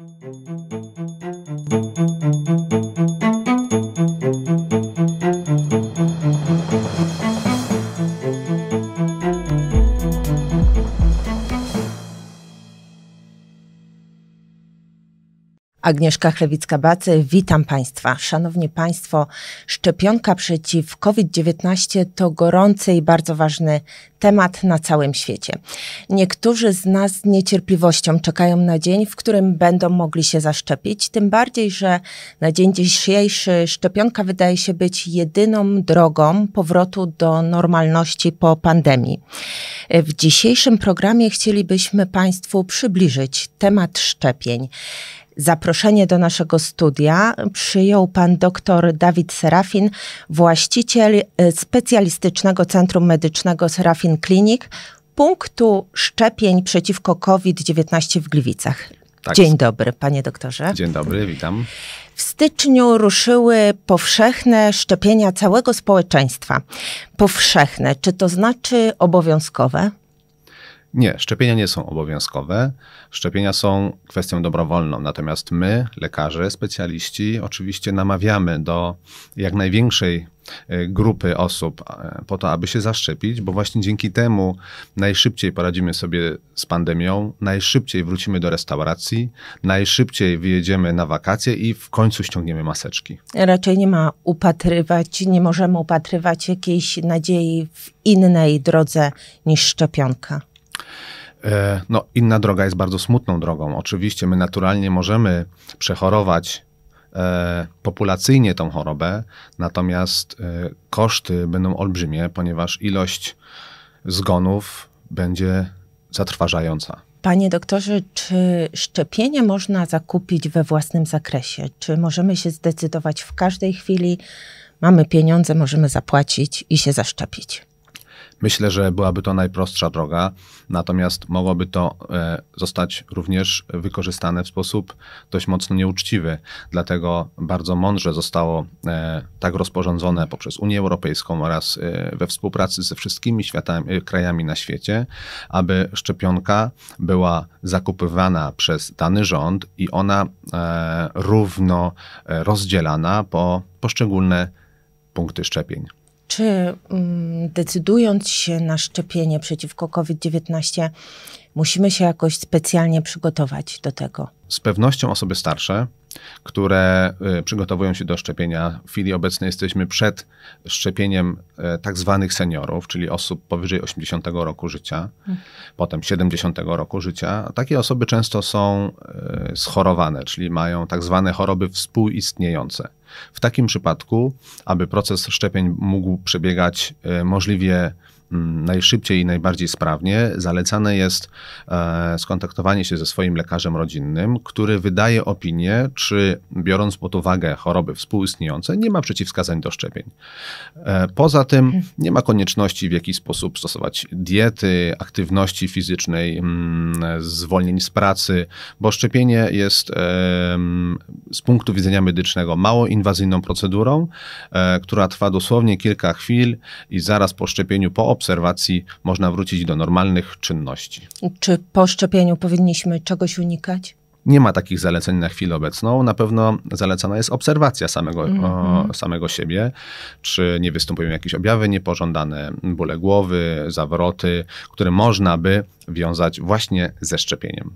Música Agnieszka Chlewicka-Bacy. Witam Państwa. Szanowni Państwo, szczepionka przeciw COVID-19 to gorący i bardzo ważny temat na całym świecie. Niektórzy z nas z niecierpliwością czekają na dzień, w którym będą mogli się zaszczepić, tym bardziej, że na dzień dzisiejszy szczepionka wydaje się być jedyną drogą powrotu do normalności po pandemii. W dzisiejszym programie chcielibyśmy Państwu przybliżyć temat szczepień. Zaproszenie do naszego studia przyjął pan dr Dawid Serafin, właściciel y, specjalistycznego Centrum Medycznego Serafin Klinik, punktu szczepień przeciwko COVID-19 w Gliwicach. Tak. Dzień dobry, panie doktorze. Dzień dobry, witam. W styczniu ruszyły powszechne szczepienia całego społeczeństwa. Powszechne, czy to znaczy obowiązkowe? Nie, szczepienia nie są obowiązkowe. Szczepienia są kwestią dobrowolną. Natomiast my, lekarze, specjaliści, oczywiście namawiamy do jak największej e, grupy osób e, po to, aby się zaszczepić, bo właśnie dzięki temu najszybciej poradzimy sobie z pandemią, najszybciej wrócimy do restauracji, najszybciej wyjedziemy na wakacje i w końcu ściągniemy maseczki. Raczej nie ma upatrywać, nie możemy upatrywać jakiejś nadziei w innej drodze niż szczepionka. E, no, inna droga jest bardzo smutną drogą. Oczywiście my naturalnie możemy przechorować e, populacyjnie tą chorobę, natomiast e, koszty będą olbrzymie, ponieważ ilość zgonów będzie zatrważająca. Panie doktorze, czy szczepienie można zakupić we własnym zakresie? Czy możemy się zdecydować w każdej chwili? Mamy pieniądze, możemy zapłacić i się zaszczepić. Myślę, że byłaby to najprostsza droga, natomiast mogłoby to e, zostać również wykorzystane w sposób dość mocno nieuczciwy. Dlatego bardzo mądrze zostało e, tak rozporządzone poprzez Unię Europejską oraz e, we współpracy ze wszystkimi światami, krajami na świecie, aby szczepionka była zakupywana przez dany rząd i ona równo rozdzielana po poszczególne punkty szczepień czy mm, decydując się na szczepienie przeciwko COVID-19, musimy się jakoś specjalnie przygotować do tego? Z pewnością osoby starsze, które y, przygotowują się do szczepienia. W chwili obecnej jesteśmy przed szczepieniem y, tak zwanych seniorów, czyli osób powyżej 80 roku życia, mhm. potem 70 roku życia. Takie osoby często są y, schorowane, czyli mają tak zwane choroby współistniejące. W takim przypadku, aby proces szczepień mógł przebiegać możliwie Mm, najszybciej i najbardziej sprawnie zalecane jest e, skontaktowanie się ze swoim lekarzem rodzinnym, który wydaje opinię, czy biorąc pod uwagę choroby współistniejące, nie ma przeciwwskazań do szczepień. E, poza tym nie ma konieczności w jakiś sposób stosować diety, aktywności fizycznej, mm, zwolnień z pracy, bo szczepienie jest e, z punktu widzenia medycznego mało inwazyjną procedurą, która trwa dosłownie kilka chwil i zaraz po szczepieniu, po obserwacji można wrócić do normalnych czynności. Czy po szczepieniu powinniśmy czegoś unikać? Nie ma takich zaleceń na chwilę obecną. Na pewno zalecana jest obserwacja samego, mm -hmm. o, mhm. samego siebie, czy nie występują jakieś objawy niepożądane, bóle głowy, zawroty, które można by wiązać właśnie ze szczepieniem.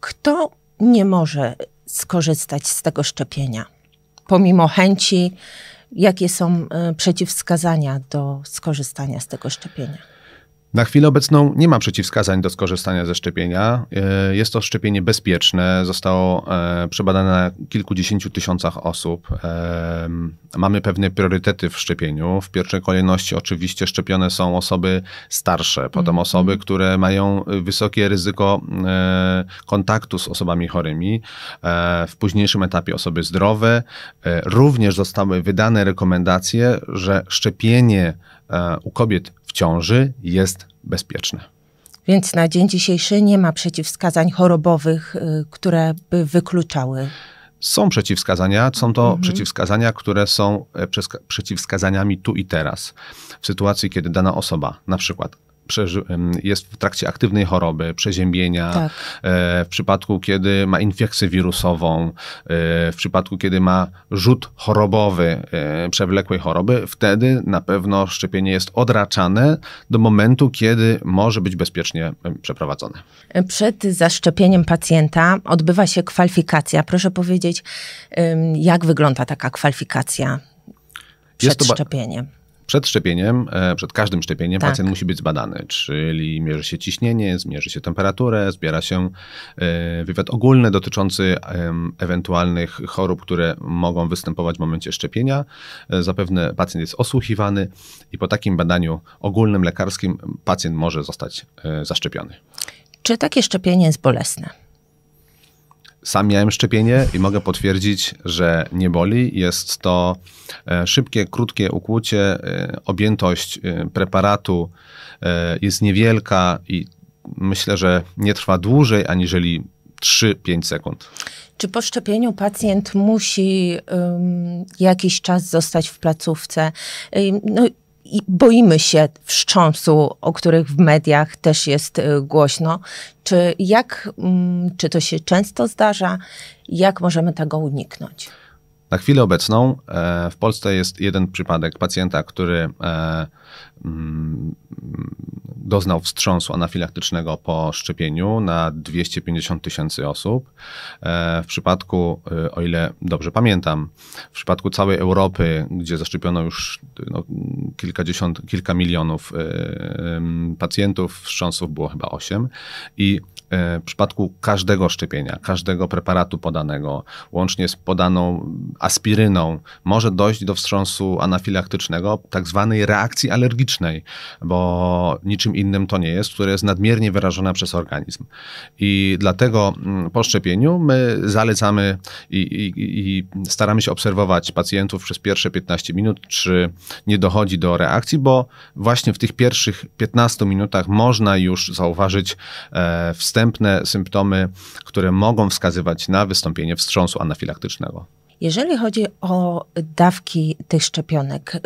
Kto nie może skorzystać z tego szczepienia? Pomimo chęci, jakie są e, przeciwwskazania do skorzystania z tego szczepienia. Na chwilę obecną nie ma przeciwwskazań do skorzystania ze szczepienia. E, jest to szczepienie bezpieczne, zostało e, przebadane na kilkudziesięciu tysiącach osób. E, mamy pewne priorytety w szczepieniu. W pierwszej kolejności oczywiście szczepione są osoby starsze, potem mhm. osoby, które mają wysokie ryzyko kontaktu z osobami chorymi. W późniejszym etapie osoby zdrowe. Również zostały wydane rekomendacje, że szczepienie E, u kobiet w ciąży jest bezpieczne. Więc na dzień dzisiejszy nie ma przeciwwskazań chorobowych, y, które by wykluczały. Są przeciwwskazania, są to mhm. przeciwwskazania, które są e, przeciwwskazaniami tu i teraz. W sytuacji, kiedy dana osoba na przykład jest w trakcie aktywnej choroby, przeziębienia, tak. E, w przypadku, kiedy ma infekcję wirusową, e, w przypadku, kiedy ma rzut chorobowy e, przewlekłej choroby, wtedy na pewno szczepienie jest odraczane do momentu, kiedy może być bezpiecznie przeprowadzone. Przed zaszczepieniem pacjenta odbywa się kwalifikacja. Proszę powiedzieć, jak wygląda taka kwalifikacja? przed jest to szczepieniem. Przed szczepieniem, e, przed każdym szczepieniem tak. pacjent musi być zbadany, czyli mierzy się ciśnienie, zmierzy się temperaturę, zbiera się e, wywiad ogólny dotyczący ewentualnych chorób, które mogą występować w momencie szczepienia. E, zapewne pacjent jest osłuchiwany i po takim badaniu ogólnym lekarskim pacjent może zostać zaszczepiony. Czy takie szczepienie jest bolesne? Sam miałem szczepienie i mogę potwierdzić, że nie boli. Jest to e, szybkie, krótkie ukłucie. E, objętość e, preparatu jest niewielka i myślę, że nie trwa dłużej aniżeli 3-5 sekund. Czy po szczepieniu pacjent musi um, jakiś czas zostać w placówce? No, i boimy się wstrząsu, o których w mediach też jest y, głośno. Czy, jak, mm, czy to się często zdarza? Jak możemy tego uniknąć? Na chwilę obecną e, w Polsce jest jeden przypadek pacjenta, który e, mm, doznał wstrząsu anafilaktycznego po szczepieniu na 250 tysięcy osób. E, w przypadku, o ile dobrze pamiętam, w przypadku całej Europy, gdzie zaszczepiono już no, kilkadziesiąt, kilka milionów pacjentów, wstrząsów było chyba 8 i E, w przypadku każdego szczepienia, każdego preparatu podanego, łącznie z podaną aspiryną, może dojść do wstrząsu anafilaktycznego, tak zwanej reakcji alergicznej, bo niczym innym to nie jest, która jest nadmiernie wyrażona przez organizm. I dlatego mm, po szczepieniu my zalecamy i, i, i staramy się obserwować pacjentów przez pierwsze 15 minut, czy nie dochodzi do reakcji, bo właśnie w tych pierwszych 15 minutach można już zauważyć e, wstęp wstępne symptomy, które mogą wskazywać na wystąpienie wstrząsu anafilaktycznego. Jeżeli chodzi o dawki tych szczepionek,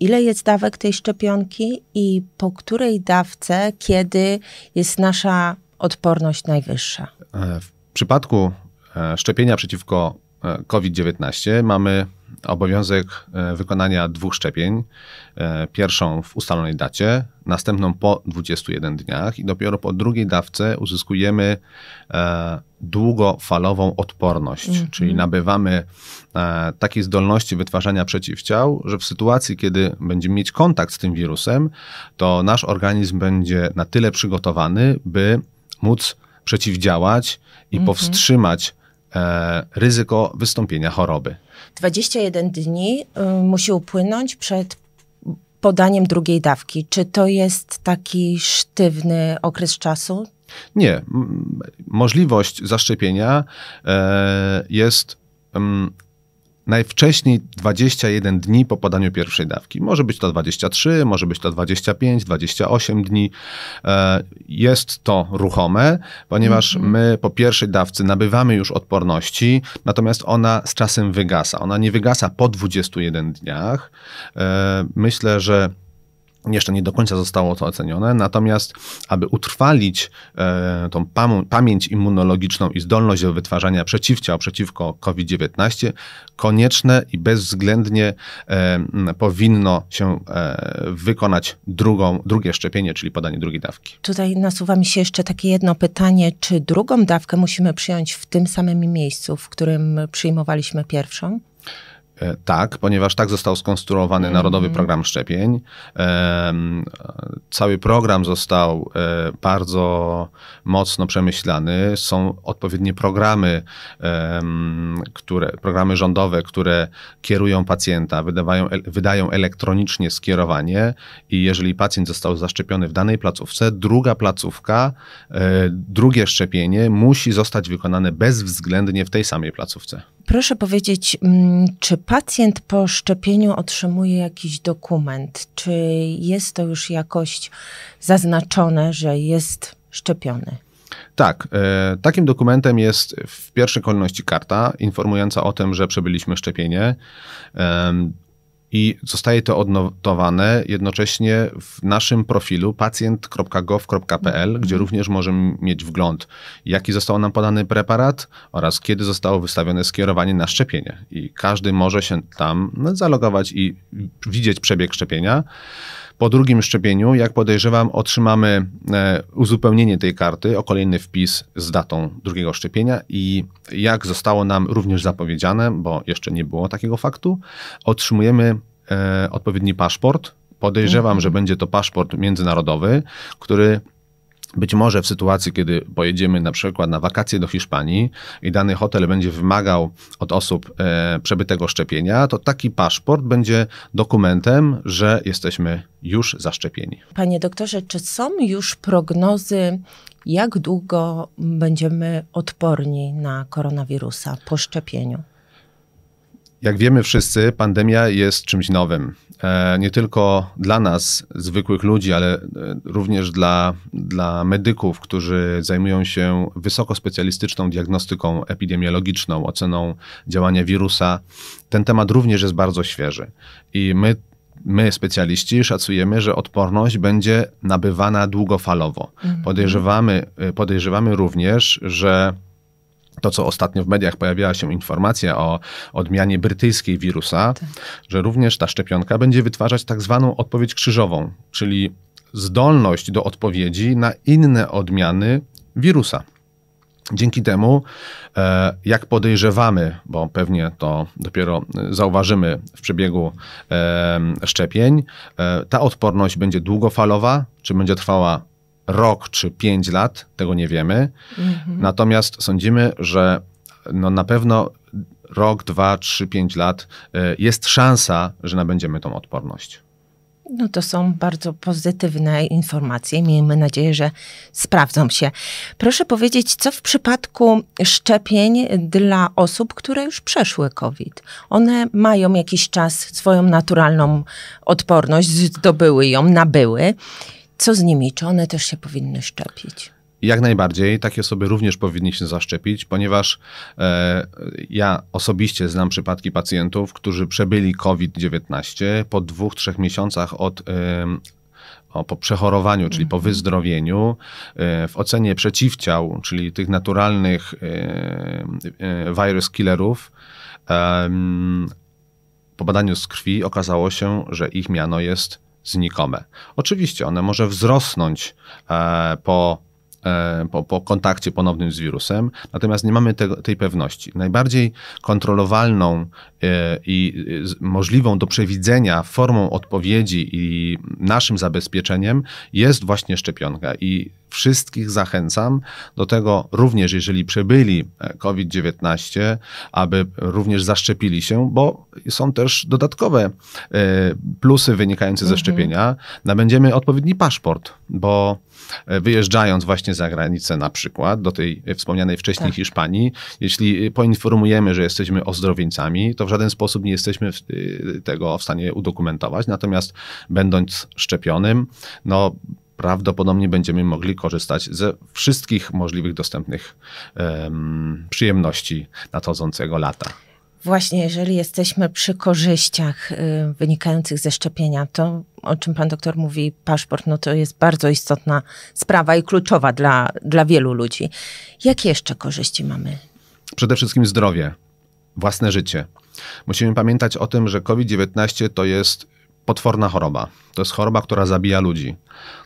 ile jest dawek tej szczepionki i po której dawce, kiedy jest nasza odporność najwyższa? E, w przypadku e, szczepienia przeciwko E, COVID-19 mamy obowiązek e, wykonania dwóch szczepień. E, pierwszą w ustalonej dacie, następną po 21 dniach i dopiero po drugiej dawce uzyskujemy długofalową odporność, mhm. czyli nabywamy takiej zdolności wytwarzania przeciwciał, że w sytuacji, kiedy będziemy mieć kontakt z tym wirusem, to nasz organizm będzie na tyle przygotowany, by móc przeciwdziałać i mhm. powstrzymać E, ryzyko wystąpienia choroby. 21 dni y, musi upłynąć przed podaniem drugiej dawki. Czy to jest taki sztywny okres czasu? Nie. Możliwość zaszczepienia e, jest mm, najwcześniej 21 dni po podaniu pierwszej dawki. Może być to 23, może być to 25, 28 dni. E, jest to ruchome, ponieważ mhm. my po pierwszej dawce nabywamy już odporności, natomiast ona z czasem wygasa. Ona nie wygasa po 21 dniach. E, myślę, że jeszcze nie do końca zostało to ocenione, natomiast aby utrwalić e, tą pam pamięć immunologiczną i zdolność do wytwarzania przeciwciał przeciwko COVID-19, konieczne i bezwzględnie e, powinno się e, wykonać drugą, drugie szczepienie, czyli podanie drugiej dawki. Tutaj nasuwa mi się jeszcze takie jedno pytanie, czy drugą dawkę musimy przyjąć w tym samym miejscu, w którym przyjmowaliśmy pierwszą? E, tak, ponieważ tak został skonstruowany mhm. Narodowy Program Szczepień. E, cały program został e, bardzo mocno przemyślany. Są odpowiednie programy, które, programy rządowe, które kierują pacjenta, wydawają, wydają elektronicznie skierowanie i jeżeli pacjent został zaszczepiony w danej placówce, druga placówka, drugie szczepienie musi zostać wykonane bezwzględnie w tej samej placówce. Proszę powiedzieć, mm, czy pacjent po szczepieniu otrzymuje jakiś dokument? Czy jest to już jakoś zaznaczone, że jest szczepiony? Tak, e, takim dokumentem jest w pierwszej kolejności karta informująca o tym, że przebyliśmy szczepienie i zostaje to odnotowane jednocześnie w naszym profilu pacjent.gov.pl, mhm. gdzie również możemy mieć wgląd, jaki został nam podany preparat oraz kiedy zostało wystawione skierowanie na szczepienie. I każdy może się tam zalogować i widzieć przebieg szczepienia. Po drugim szczepieniu, jak podejrzewam, otrzymamy e, uzupełnienie tej karty o kolejny wpis z datą drugiego szczepienia i jak zostało nam również zapowiedziane, bo jeszcze nie było takiego faktu, otrzymujemy e, odpowiedni paszport. Podejrzewam, mhm. że będzie to paszport międzynarodowy, który być może w sytuacji, kiedy pojedziemy na przykład na wakacje do Hiszpanii i dany hotel będzie wymagał od osób e, przebytego szczepienia, to taki paszport będzie dokumentem, że jesteśmy już zaszczepieni. Panie doktorze, czy są już prognozy, jak długo będziemy odporni na koronawirusa po szczepieniu? Jak wiemy wszyscy, pandemia jest czymś nowym. E, nie tylko dla nas, zwykłych ludzi, ale e, również dla, dla medyków, którzy zajmują się wysokospecjalistyczną diagnostyką epidemiologiczną, oceną działania wirusa, ten temat również jest bardzo świeży. I my my, specjaliści, szacujemy, że odporność będzie nabywana długofalowo. Mhm. Podejrzewamy, e, podejrzewamy również, że to, co ostatnio w mediach pojawiała się informacja o odmianie brytyjskiej wirusa, tak. że również ta szczepionka będzie wytwarzać tak zwaną odpowiedź krzyżową, czyli zdolność do odpowiedzi na inne odmiany wirusa. Dzięki temu, e, jak podejrzewamy, bo pewnie to dopiero zauważymy w przebiegu e, szczepień, e, ta odporność będzie długofalowa, czy będzie trwała rok czy pięć lat, tego nie wiemy. Mhm. Natomiast sądzimy, że no na pewno rok, dwa, trzy, pięć lat y, jest szansa, że nabędziemy tą odporność. No to są bardzo pozytywne informacje. Miejmy nadzieję, że sprawdzą się. Proszę powiedzieć, co w przypadku szczepień dla osób, które już przeszły COVID? One mają jakiś czas swoją naturalną odporność, zdobyły ją, nabyły co z nimi? Czy one też się powinny szczepić? Jak najbardziej, takie osoby również powinny się zaszczepić, ponieważ e, ja osobiście znam przypadki pacjentów, którzy przebyli COVID-19 po dwóch, trzech miesiącach od e, po przechorowaniu, czyli po mhm. wyzdrowieniu, e, w ocenie przeciwciał, czyli tych naturalnych e, e, virus killerów, po badaniu z krwi okazało się, że ich miano jest znikome. Oczywiście one może wzrosnąć e, po E, po, po kontakcie ponownym z wirusem, natomiast nie mamy te, tej pewności. Najbardziej kontrolowalną e, i e, możliwą do przewidzenia formą odpowiedzi i naszym zabezpieczeniem jest właśnie szczepionka. I wszystkich zachęcam do tego, również jeżeli przebyli COVID-19, aby również zaszczepili się, bo są też dodatkowe plusy wynikające ze mhm. szczepienia. Nabędziemy odpowiedni paszport, bo E, wyjeżdżając właśnie za granicę na przykład, do tej wspomnianej wcześniej tak. Hiszpanii, jeśli poinformujemy, że jesteśmy ozdrowieńcami, to w żaden sposób nie jesteśmy w, y, tego w stanie udokumentować. Natomiast będąc szczepionym, no prawdopodobnie będziemy mogli korzystać ze wszystkich możliwych dostępnych um, przyjemności nadchodzącego lata. Właśnie, jeżeli jesteśmy przy korzyściach y, wynikających ze szczepienia, to o czym pan doktor mówi, paszport, no to jest bardzo istotna sprawa i kluczowa dla, dla wielu ludzi. Jakie jeszcze korzyści mamy? Przede wszystkim zdrowie, własne życie. Musimy pamiętać o tym, że COVID-19 to jest potworna choroba. To jest choroba, która zabija ludzi.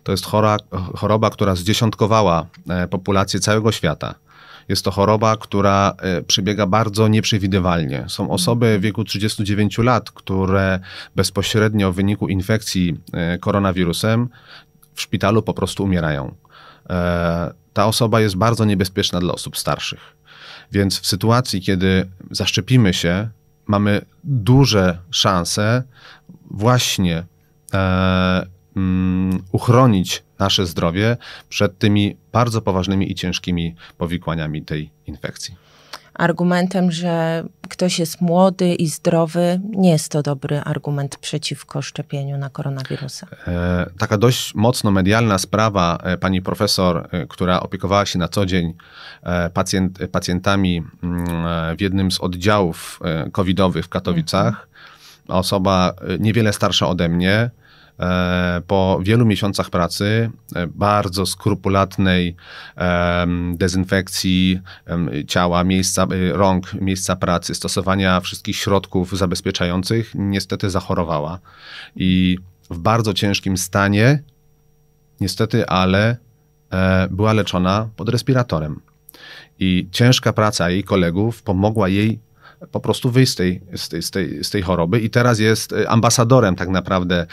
To jest chora, choroba, która zdziesiątkowała e, populację całego świata. Jest to choroba, która e, przebiega bardzo nieprzewidywalnie. Są osoby w wieku 39 lat, które bezpośrednio w wyniku infekcji e, koronawirusem w szpitalu po prostu umierają. E, ta osoba jest bardzo niebezpieczna dla osób starszych. Więc w sytuacji, kiedy zaszczepimy się, mamy duże szanse właśnie e, um, uchronić nasze zdrowie przed tymi bardzo poważnymi i ciężkimi powikłaniami tej infekcji. Argumentem, że ktoś jest młody i zdrowy, nie jest to dobry argument przeciwko szczepieniu na koronawirusa. E, taka dość mocno medialna sprawa e, pani profesor, e, która opiekowała się na co dzień pacjent, pacjentami mm, w jednym z oddziałów covidowych w Katowicach. Mhm. Osoba niewiele starsza ode mnie, E, po wielu miesiącach pracy, e, bardzo skrupulatnej dezynfekcji ciała, miejsca, e, rąk, miejsca pracy, stosowania wszystkich środków zabezpieczających, niestety zachorowała. I w bardzo ciężkim stanie, niestety, ale była leczona pod respiratorem. I ciężka praca jej kolegów pomogła jej po prostu wyjść z tej, z tej, z tej, z tej choroby i teraz jest y, ambasadorem tak naprawdę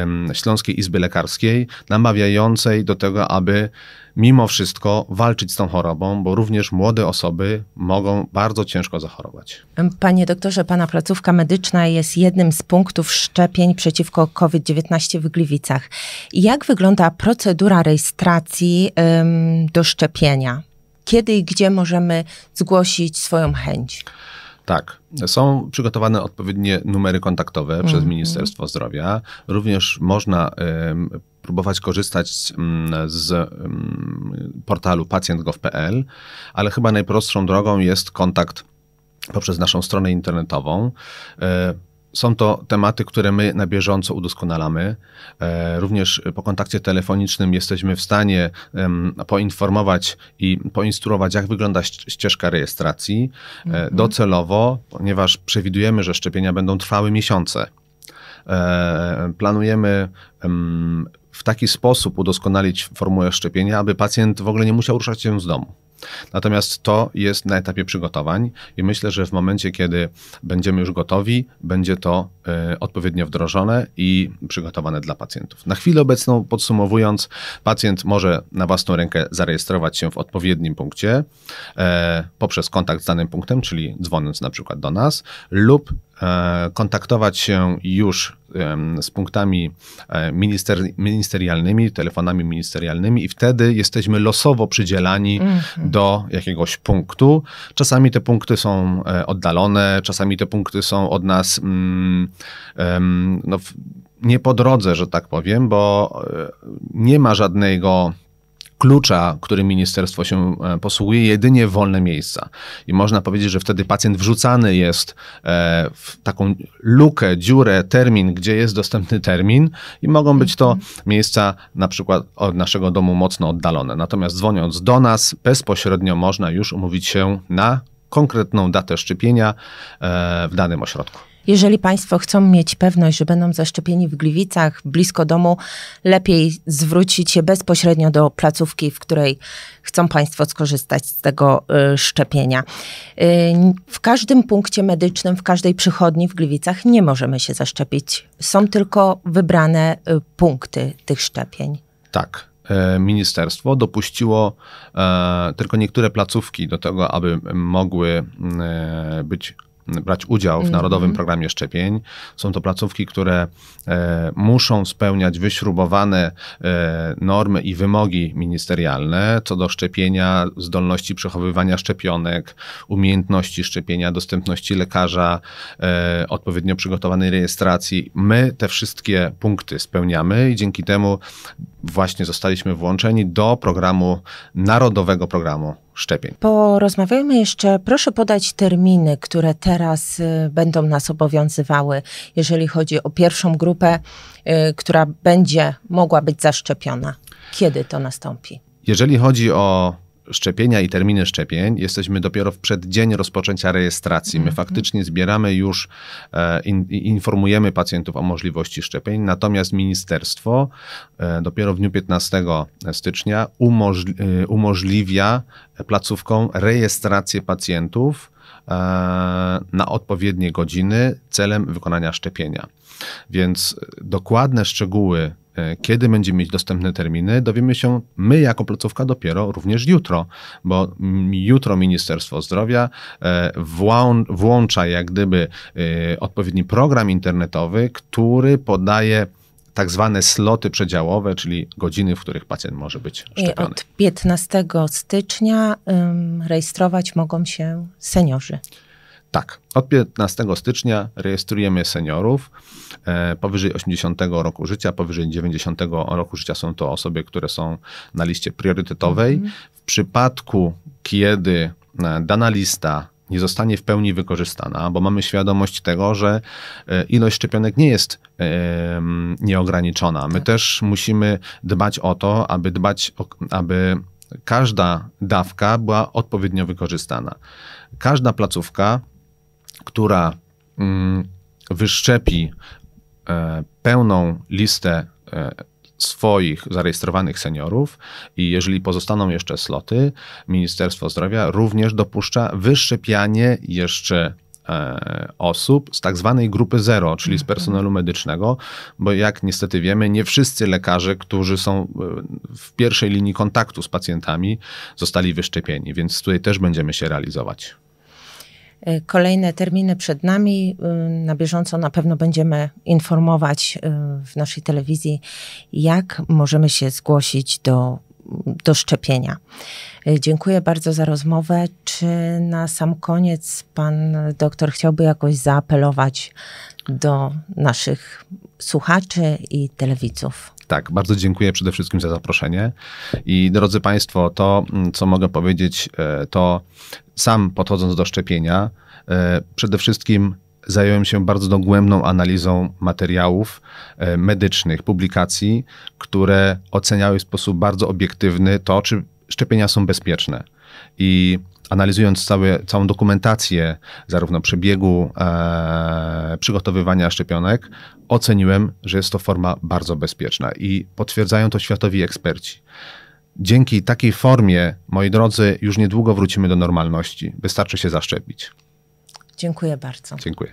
um, Śląskiej Izby Lekarskiej, namawiającej do tego, aby mimo wszystko walczyć z tą chorobą, bo również młode osoby mogą bardzo ciężko zachorować. Panie doktorze, pana placówka medyczna jest jednym z punktów szczepień przeciwko COVID-19 w Gliwicach. Jak wygląda procedura rejestracji do szczepienia? Kiedy i gdzie możemy zgłosić swoją chęć? Tak. Są przygotowane odpowiednie numery kontaktowe przez mhm. Ministerstwo Zdrowia. Również można próbować korzystać z, mm, z portalu pacjent.gov.pl, ale chyba najprostszą drogą jest kontakt poprzez naszą stronę internetową. E, są to tematy, które my na bieżąco udoskonalamy. E, również po kontakcie telefonicznym jesteśmy w stanie poinformować i poinstruować, jak wygląda ścieżka rejestracji e, mhm. docelowo, ponieważ przewidujemy, że szczepienia będą trwały miesiące. E, planujemy w taki sposób udoskonalić formułę szczepienia, aby pacjent w ogóle nie musiał ruszać się z domu. Natomiast to jest na etapie przygotowań i myślę, że w momencie, kiedy będziemy już gotowi, będzie to e, odpowiednio wdrożone i przygotowane dla pacjentów. Na chwilę obecną, podsumowując, pacjent może na własną rękę zarejestrować się w odpowiednim punkcie e, poprzez kontakt z danym punktem, czyli dzwoniąc na przykład do nas, lub E, kontaktować się już z punktami e, minister, ministerialnymi, telefonami ministerialnymi, i wtedy jesteśmy losowo przydzielani mm -hmm. do jakiegoś punktu. Czasami te punkty są e, oddalone, czasami te punkty są od nas mm, no, nie po drodze, że tak powiem, bo nie ma żadnego klucza, którym ministerstwo się e, posługuje, jedynie wolne miejsca. I można powiedzieć, że wtedy pacjent wrzucany jest e, w taką lukę, dziurę, termin, gdzie jest dostępny termin i mogą być to mhm. miejsca na przykład od naszego domu mocno oddalone. Natomiast dzwoniąc do nas, bezpośrednio można już umówić się na konkretną datę szczepienia e, w danym ośrodku. Jeżeli Państwo chcą mieć pewność, że będą zaszczepieni w Gliwicach, blisko domu, lepiej zwrócić się bezpośrednio do placówki, w której chcą Państwo skorzystać z tego y, szczepienia. Y, w każdym punkcie medycznym, w każdej przychodni w Gliwicach nie możemy się zaszczepić. Są tylko wybrane y, punkty tych szczepień. Tak e, ministerstwo dopuściło e, tylko niektóre placówki do tego, aby mogły e, być brać udział w mhm. Narodowym Programie Szczepień. Są to placówki, które e, muszą spełniać wyśrubowane e, normy i wymogi ministerialne co do szczepienia, zdolności przechowywania szczepionek, umiejętności szczepienia, dostępności lekarza, e, odpowiednio przygotowanej rejestracji. My te wszystkie punkty spełniamy i dzięki temu właśnie zostaliśmy włączeni do programu, narodowego programu szczepień. Porozmawiajmy jeszcze, proszę podać terminy, które teraz y, będą nas obowiązywały, jeżeli chodzi o pierwszą grupę, y, która będzie mogła być zaszczepiona. Kiedy to nastąpi? Jeżeli chodzi o szczepienia i terminy szczepień. Jesteśmy dopiero w przeddzień rozpoczęcia rejestracji. My mhm. faktycznie zbieramy już, e, informujemy pacjentów o możliwości szczepień, natomiast ministerstwo e, dopiero w dniu 15 stycznia e, umożliwia placówkom rejestrację pacjentów na odpowiednie godziny celem wykonania szczepienia. Więc dokładne szczegóły E, kiedy będziemy mieć dostępne terminy, dowiemy się my jako placówka dopiero również jutro, bo jutro Ministerstwo Zdrowia e, włącza jak gdyby e, odpowiedni program internetowy, który podaje tak zwane sloty przedziałowe, czyli godziny, w których pacjent może być szczepiony. I od 15 stycznia um, rejestrować mogą się seniorzy. Tak, od 15 stycznia rejestrujemy seniorów e, powyżej 80 roku życia, powyżej 90 roku życia są to osoby, które są na liście priorytetowej. Mhm. W przypadku, kiedy e, dana lista nie zostanie w pełni wykorzystana, bo mamy świadomość tego, że e, ilość szczepionek nie jest nieograniczona. My tak. też musimy dbać o to, aby dbać, o, aby każda dawka była odpowiednio wykorzystana. Każda placówka która mm, wyszczepi e, pełną listę e, swoich zarejestrowanych seniorów i jeżeli pozostaną jeszcze sloty, Ministerstwo Zdrowia również dopuszcza wyszczepianie jeszcze e, osób z tak zwanej grupy zero, czyli z mhm. personelu medycznego, bo jak niestety wiemy, nie wszyscy lekarze, którzy są w pierwszej linii kontaktu z pacjentami, zostali wyszczepieni, więc tutaj też będziemy się realizować. Y, kolejne terminy przed nami. Y, na bieżąco na pewno będziemy informować y, w naszej telewizji, jak możemy się zgłosić do, do szczepienia. Dziękuję bardzo za rozmowę. Czy na sam koniec pan doktor chciałby jakoś zaapelować do naszych słuchaczy i telewidzów? Tak, bardzo dziękuję przede wszystkim za zaproszenie. I drodzy Państwo, to, mm, co mogę powiedzieć, e, to sam podchodząc do szczepienia, e, przede wszystkim zająłem się bardzo dogłębną analizą materiałów e, medycznych, publikacji, które oceniały w sposób bardzo obiektywny to, czy szczepienia są bezpieczne. I analizując całe, całą dokumentację, zarówno przebiegu e, przygotowywania szczepionek, oceniłem, że jest to forma bardzo bezpieczna i potwierdzają to światowi eksperci. Dzięki takiej formie, moi drodzy, już niedługo wrócimy do normalności. Wystarczy się zaszczepić. Dziękuję bardzo. Dziękuję.